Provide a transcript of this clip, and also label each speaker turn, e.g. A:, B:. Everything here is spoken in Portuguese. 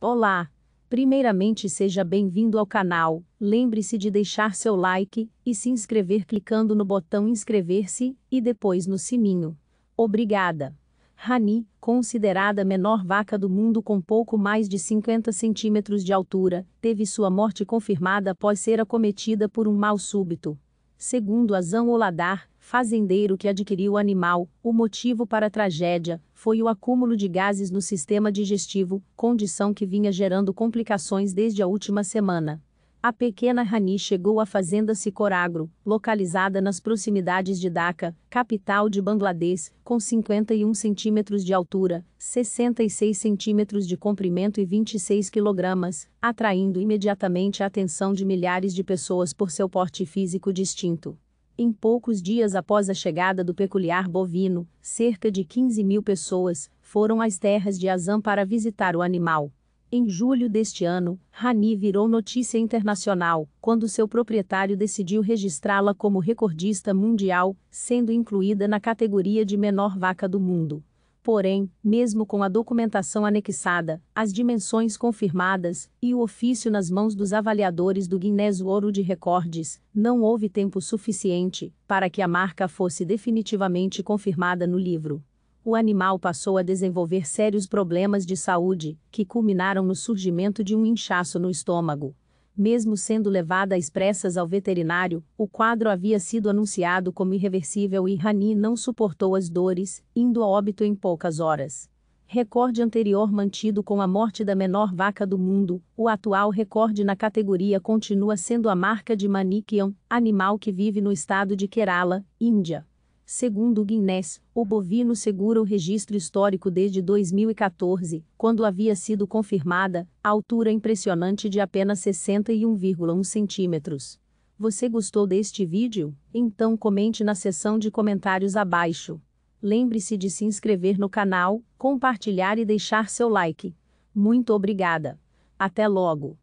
A: Olá! Primeiramente seja bem-vindo ao canal, lembre-se de deixar seu like e se inscrever clicando no botão inscrever-se e depois no sininho. Obrigada! Rani, considerada a menor vaca do mundo com pouco mais de 50 centímetros de altura, teve sua morte confirmada após ser acometida por um mal súbito. Segundo Azam Oladar, fazendeiro que adquiriu o animal, o motivo para a tragédia foi o acúmulo de gases no sistema digestivo, condição que vinha gerando complicações desde a última semana. A pequena Rani chegou à fazenda Sicoragro, localizada nas proximidades de Dhaka, capital de Bangladesh, com 51 centímetros de altura, 66 centímetros de comprimento e 26 quilogramas, atraindo imediatamente a atenção de milhares de pessoas por seu porte físico distinto. Em poucos dias após a chegada do peculiar bovino, cerca de 15 mil pessoas foram às terras de Azam para visitar o animal. Em julho deste ano, Rani virou notícia internacional, quando seu proprietário decidiu registrá-la como recordista mundial, sendo incluída na categoria de menor vaca do mundo. Porém, mesmo com a documentação anexada, as dimensões confirmadas e o ofício nas mãos dos avaliadores do Guinness Ouro de Recordes, não houve tempo suficiente para que a marca fosse definitivamente confirmada no livro. O animal passou a desenvolver sérios problemas de saúde, que culminaram no surgimento de um inchaço no estômago, mesmo sendo levada às pressas ao veterinário, o quadro havia sido anunciado como irreversível e Rani não suportou as dores, indo a óbito em poucas horas. Recorde anterior mantido com a morte da menor vaca do mundo, o atual recorde na categoria continua sendo a marca de Manikyan, animal que vive no estado de Kerala, Índia. Segundo o Guinness, o bovino segura o registro histórico desde 2014, quando havia sido confirmada a altura impressionante de apenas 61,1 centímetros. Você gostou deste vídeo? Então comente na seção de comentários abaixo. Lembre-se de se inscrever no canal, compartilhar e deixar seu like. Muito obrigada. Até logo!